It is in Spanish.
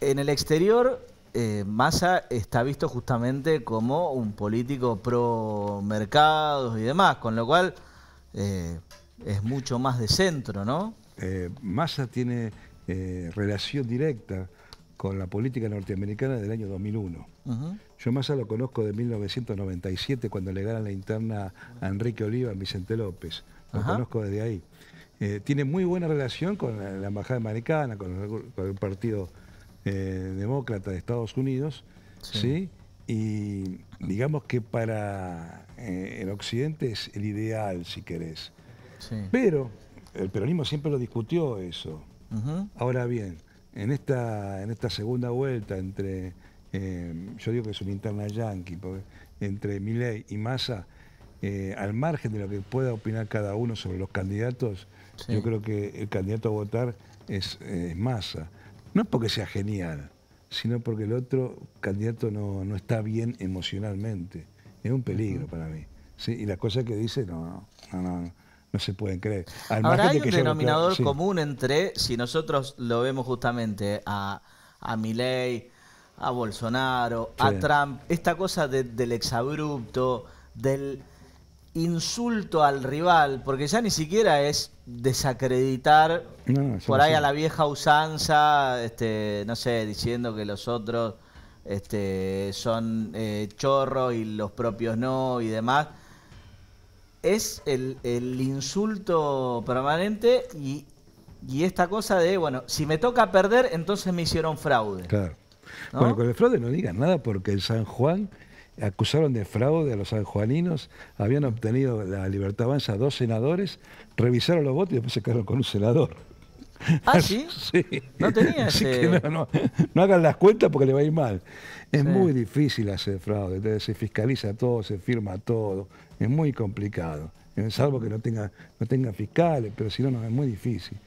En el exterior, eh, Massa está visto justamente como un político pro mercados y demás, con lo cual eh, es mucho más de centro, ¿no? Eh, Massa tiene relación directa con la política norteamericana del año 2001. Yo Massa lo conozco de 1997, cuando le ganan la interna a Enrique Oliva, a Vicente López. Lo conozco desde ahí. tiene muy buena relación con la, embajada americana, con el partido eh, demócrata de Estados Unidos, ¿sí? Y digamos que para eh, el Occidente es el ideal, si querés. Pero el peronismo siempre lo discutió eso. Ahora bien, en esta, en esta segunda vuelta entre, eh, yo digo que es un interna yanqui, entre Milei y Massa, al margen de lo que pueda opinar cada uno sobre los candidatos, yo creo que el candidato a votar es Massa. No es porque sea genial, sino porque el otro candidato no, está bien emocionalmente. Es un peligro para mí. Y las cosas que dice, no, no, no, no, se pueden creer. Ahora hay un denominador común entre, si nosotros lo vemos justamente a, a Milei, a Bolsonaro, a Trump, esta cosa del exabrupto, del insulto al rival, porque ya ni siquiera es desacreditar por ahí a la vieja usanza, este, no sé, diciendo que los otros este, son eh, chorro chorros y los propios no y demás. Es el, insulto permanente y, esta cosa de, bueno, si me toca perder, entonces me hicieron fraude. Claro. Bueno, con el fraude no digan nada porque en San Juan acusaron de fraude a los sanjuaninos, habían obtenido la libertad avanza a dos senadores, revisaron los votos y después se quedaron con un senador. ¿Ah, sí? sí. No tenía Así no, hagan las cuentas porque le va a ir mal. Es muy difícil hacer fraude, entonces se fiscaliza todo, se firma todo, es muy complicado. Eh, salvo que no tenga, no tenga fiscales, pero si no, no, es muy difícil.